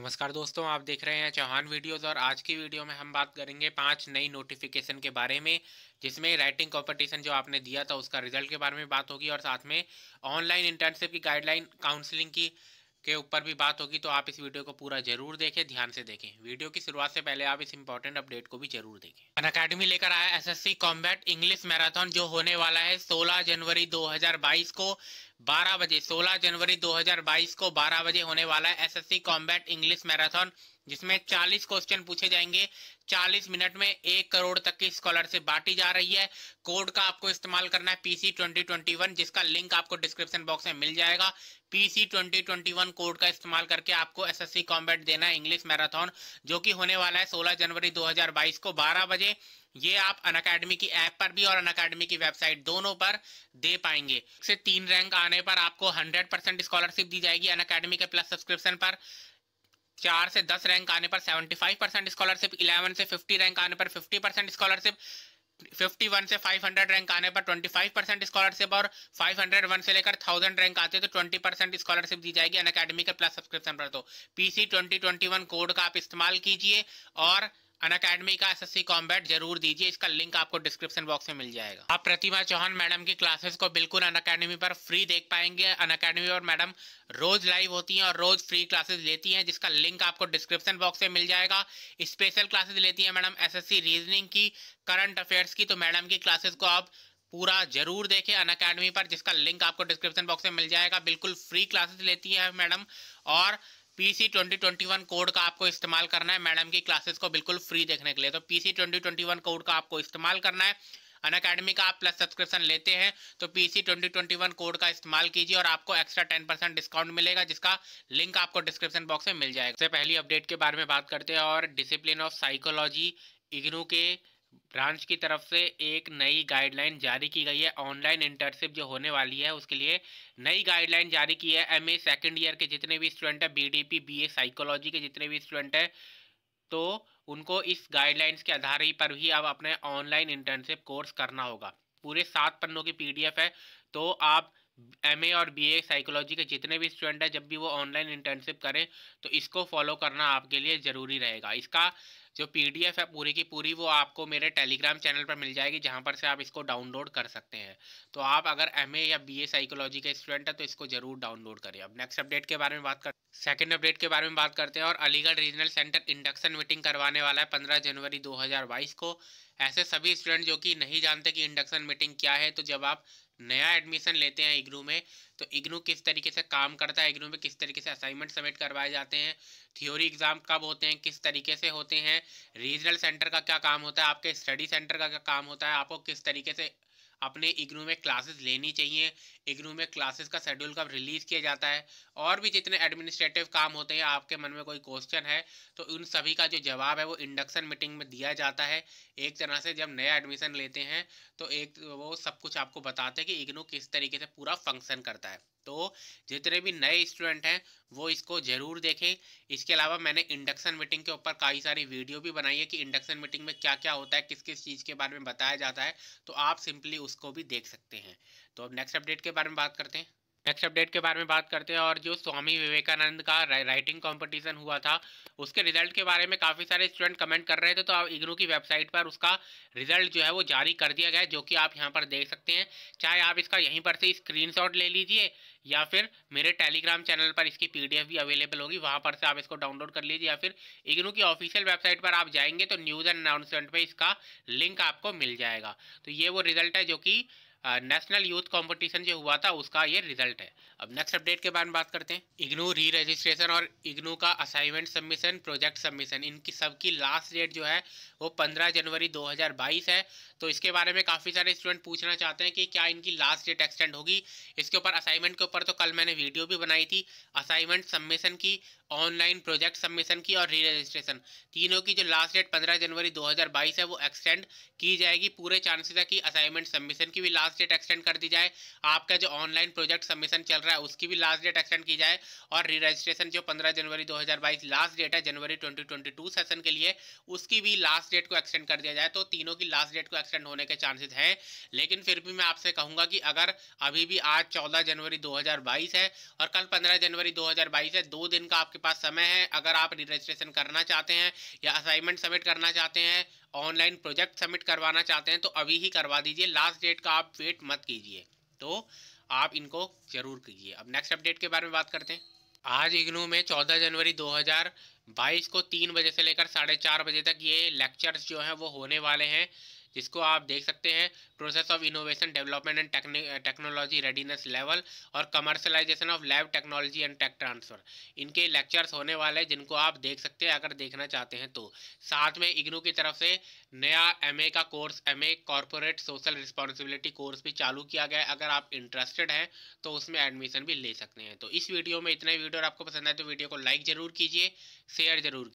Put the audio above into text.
नमस्कार दोस्तों आप देख रहे हैं चौहान वीडियोस और आज की वीडियो में हम बात करेंगे पांच नई नोटिफिकेशन के बारे में जिसमें राइटिंग कंपटीशन जो आपने दिया था उसका रिजल्ट के बारे में बात होगी और साथ में ऑनलाइन इंटर्नशिप की गाइडलाइन काउंसलिंग की के ऊपर भी बात होगी तो आप इस वीडियो को पूरा जरूर देखें ध्यान से देखें वीडियो की शुरुआत से पहले आप इस इंपॉर्टेंट अपडेट को भी जरूर देखें अन अकेडमी लेकर आया एसएससी कॉम्बैट इंग्लिश मैराथन जो होने वाला है 16 जनवरी 2022 को 12 बजे 16 जनवरी 2022 को 12 बजे होने वाला है एस कॉम्बैट इंग्लिश मैराथन जिसमें 40 क्वेश्चन पूछे जाएंगे 40 मिनट में एक करोड़ तक की स्कॉलरशिप बांटी जा रही है कोड का आपको इस्तेमाल करना है पीसी ट्वेंटी जिसका लिंक आपको डिस्क्रिप्शन बॉक्स में मिल जाएगा पीसी 2021 कोड का इस्तेमाल करके आपको एसएससी कॉम्बैट देना है इंग्लिश मैराथन जो कि होने वाला है 16 जनवरी 2022 को 12 बजे ये आप अन अकेडमी की ऐप पर भी और अन अकेडमी की वेबसाइट दोनों पर दे पाएंगे से तीन रैंक आने पर आपको हंड्रेड परसेंट स्कॉलरशिप दी जाएगी अन अकेडमी के प्लस सब्सक्रिप्शन पर चार से दस रैंक आने पर seventy five percent scholarship eleven से फिफ्टी रैंक आने पर fifty percent scholarship fifty one से फाइव हंड्रेड रैंक आने पर ट्वेंटी फाइव परसेंट स्कॉलरशिप और फाइव हंड्रेड वन से लेकर थाउजेंड रैंक आते हैं तो ट्वेंटी परसेंट स्कॉलरशिप दी जाएगी अन अकेडमी के प्लस सब्सक्रिप्शन पर तो PC twenty twenty one code का आप इस्तेमाल कीजिए और अन अकेडमी का एस एस कॉम्बैट जरूर दीजिए इसका लिंक आपको डिस्क्रिप्शन बॉक्स में मिल जाएगा आप प्रतिमा चौहान मैडम की क्लासेस को बिल्कुल अन अकेडमी पर फ्री देख पाएंगे अन अकेडमी पर मैडम रोज लाइव होती हैं और रोज फ्री क्लासेस लेती हैं जिसका लिंक आपको डिस्क्रिप्शन बॉक्स में मिल जाएगा स्पेशल क्लासेस लेती हैं मैडम एस रीजनिंग की करंट अफेयर्स की तो मैडम की क्लासेस को आप पूरा जरूर देखें अन अकेडमी पर जिसका लिंक आपको डिस्क्रिप्शन बॉक्स में मिल जाएगा बिल्कुल फ्री क्लासेस लेती है मैडम और पीसी 2021 कोड का आपको इस्तेमाल करना है मैडम की क्लासेस को बिल्कुल फ्री देखने के लिए तो पीसी 2021 कोड का आपको इस्तेमाल करना है अन अकेडमी का आप प्लस सब्सक्रिप्शन लेते हैं तो पीसी 2021 कोड का इस्तेमाल कीजिए और आपको एक्स्ट्रा 10 परसेंट डिस्काउंट मिलेगा जिसका लिंक आपको डिस्क्रिप्शन बॉक्स में मिल जाएगा सबसे पहली अपडेट के बारे में बात करते हैं और डिसिप्लिन ऑफ साइकोलॉजी इग्नू के ब्रांच की तरफ से एक नई गाइडलाइन जारी की गई है ऑनलाइन इंटर्नशिप जो होने वाली है उसके लिए नई गाइडलाइन जारी की है एमए सेकंड ईयर के जितने भी स्टूडेंट हैं बीडीपी बीए साइकोलॉजी के जितने भी स्टूडेंट हैं तो उनको इस गाइडलाइंस के आधार ही पर भी अब अपने ऑनलाइन इंटर्नशिप कोर्स करना होगा पूरे सात पन्नों की पी है तो आप एम ए और बी ए साइकोलॉजी के जितने भी स्टूडेंट हैं जब भी वो ऑनलाइन इंटर्नशिप करें तो इसको फॉलो करना आपके लिए ज़रूरी रहेगा इसका जो पीडीएफ है पूरी की पूरी वो आपको मेरे टेलीग्राम चैनल पर मिल जाएगी जहाँ पर से आप इसको डाउनलोड कर सकते हैं तो आप अगर एम ए या बी ए साइकोलॉजी के स्टूडेंट हैं तो इसको ज़रूर डाउनलोड करें अब नेक्स्ट अपडेट के बारे में बात कर सेकेंड अपडेट के बारे में बात करते हैं और Aligarh regional centre induction meeting करवाने वाला है पंद्रह जनवरी दो को ऐसे सभी स्टूडेंट जो कि नहीं जानते कि इंडक्शन मीटिंग क्या है तो जब आप नया एडमिशन लेते हैं इग्नू में तो इग्नू किस तरीके से काम करता है इग्नू में किस तरीके से असाइनमेंट सबमिट करवाए जाते हैं थ्योरी एग्ज़ाम कब होते हैं किस तरीके से होते हैं रीजनल सेंटर का क्या काम होता है आपके स्टडी सेंटर का क्या काम होता है आपको किस तरीके से अपने इग्नू में क्लासेस लेनी चाहिए इग्नू में क्लासेस का शेड्यूल कब रिलीज़ किया जाता है और भी जितने एडमिनिस्ट्रेटिव काम होते हैं आपके मन में कोई क्वेश्चन है तो उन सभी का जो जवाब है वो इंडक्शन मीटिंग में दिया जाता है एक तरह से जब नया एडमिशन लेते हैं तो एक वो सब कुछ आपको बताते हैं कि इग्नू किस तरीके से पूरा फंक्शन करता है तो जितने भी नए स्टूडेंट हैं वो इसको ज़रूर देखें इसके अलावा मैंने इंडक्शन मीटिंग के ऊपर कई सारी वीडियो भी बनाई है कि इंडक्शन मीटिंग में क्या क्या होता है किस किस चीज़ के बारे में बताया जाता है तो आप सिंपली उसको भी देख सकते हैं तो अब नेक्स्ट अपडेट के बारे में बात करते हैं नेक्स्ट अपडेट के बारे में बात करते हैं और जो स्वामी विवेकानंद का राइटिंग कंपटीशन हुआ था उसके रिजल्ट के बारे में काफ़ी सारे स्टूडेंट कमेंट कर रहे थे तो आप इग्नू की वेबसाइट पर उसका रिजल्ट जो है वो जारी कर दिया गया है जो कि आप यहां पर देख सकते हैं चाहे आप इसका यहीं पर से स्क्रीनशॉट ले लीजिए या फिर मेरे टेलीग्राम चैनल पर इसकी पी भी अवेलेबल होगी वहाँ पर से आप इसको डाउनलोड कर लीजिए या फिर इग्नू की ऑफिशियल वेबसाइट पर आप जाएंगे तो न्यूज़ एंड अनाउंसमेंट पर इसका लिंक आपको मिल जाएगा तो ये वो रिजल्ट है जो कि नेशनल यूथ कंपटीशन जो हुआ था उसका ये रिजल्ट है अब नेक्स्ट अपडेट के बारे में बात करते हैं इग्नू री रजिस्ट्रेशन और इग्नू का असाइनमेंट सबमिशन प्रोजेक्ट सबमिशन इनकी सबकी लास्ट डेट जो है वो 15 जनवरी 2022 है तो इसके बारे में काफ़ी सारे स्टूडेंट पूछना चाहते हैं कि क्या इनकी लास्ट डेट एक्सटेंड होगी इसके ऊपर असाइनमेंट के ऊपर तो कल मैंने वीडियो भी बनाई थी असाइनमेंट सबमिशन की ऑनलाइन प्रोजेक्ट सबमिशन की और री रजिस्ट्रेशन तीनों की जो लास्ट डेट पंद्रह जनवरी दो है वो एक्सटेंड की जाएगी पूरे चांसेस है कि असाइनमेंट सबमिशन की भी लास्ट लास्ट डेट एक्सटेंड कर दी जाए आपका जो ऑनलाइन प्रोजेक्ट सबमिशन चल रहा है उसकी भी लास्ट डेट एक्सटेंड की जाए और री रजिस्ट्रेशन जो 15 जनवरी 2022 लास्ट डेट है जनवरी 2022 सेशन के लिए उसकी भी लास्ट डेट को एक्सटेंड कर दिया जाए तो तीनों की लास्ट डेट को एक्सटेंड होने के चांसेज हैं लेकिन फिर भी मैं आपसे कहूँगा कि अगर अभी भी आज चौदह जनवरी दो है और कल पंद्रह जनवरी दो है दो दिन का आपके पास समय है अगर आप री रजिस्ट्रेशन करना चाहते हैं या असाइनमेंट सबमिट करना चाहते हैं ऑनलाइन प्रोजेक्ट सबमिट करवाना चाहते हैं तो अभी ही करवा दीजिए लास्ट डेट का आप वेट मत कीजिए तो आप इनको जरूर कीजिए अब नेक्स्ट अपडेट के बारे में बात करते हैं आज इग्नू में 14 जनवरी 2022 को तीन बजे से लेकर साढ़े चार बजे तक ये लेक्चर्स जो हैं वो होने वाले हैं जिसको आप देख सकते हैं process of innovation development and technology readiness level और commercialisation of lab technology and tech transfer इनके लेक्चर्स होने वाले हैं जिनको आप देख सकते हैं अगर देखना चाहते हैं तो साथ में इग्नू की तरफ से नया एम का course M A corporate social responsibility course भी चालू किया गया है अगर आप इंटरेस्टेड हैं तो उसमें एडमिशन भी ले सकते हैं तो इस वीडियो में इतना वीडियो और आपको पसंद आए तो वीडियो को लाइक जरूर कीजिए शेयर जरूर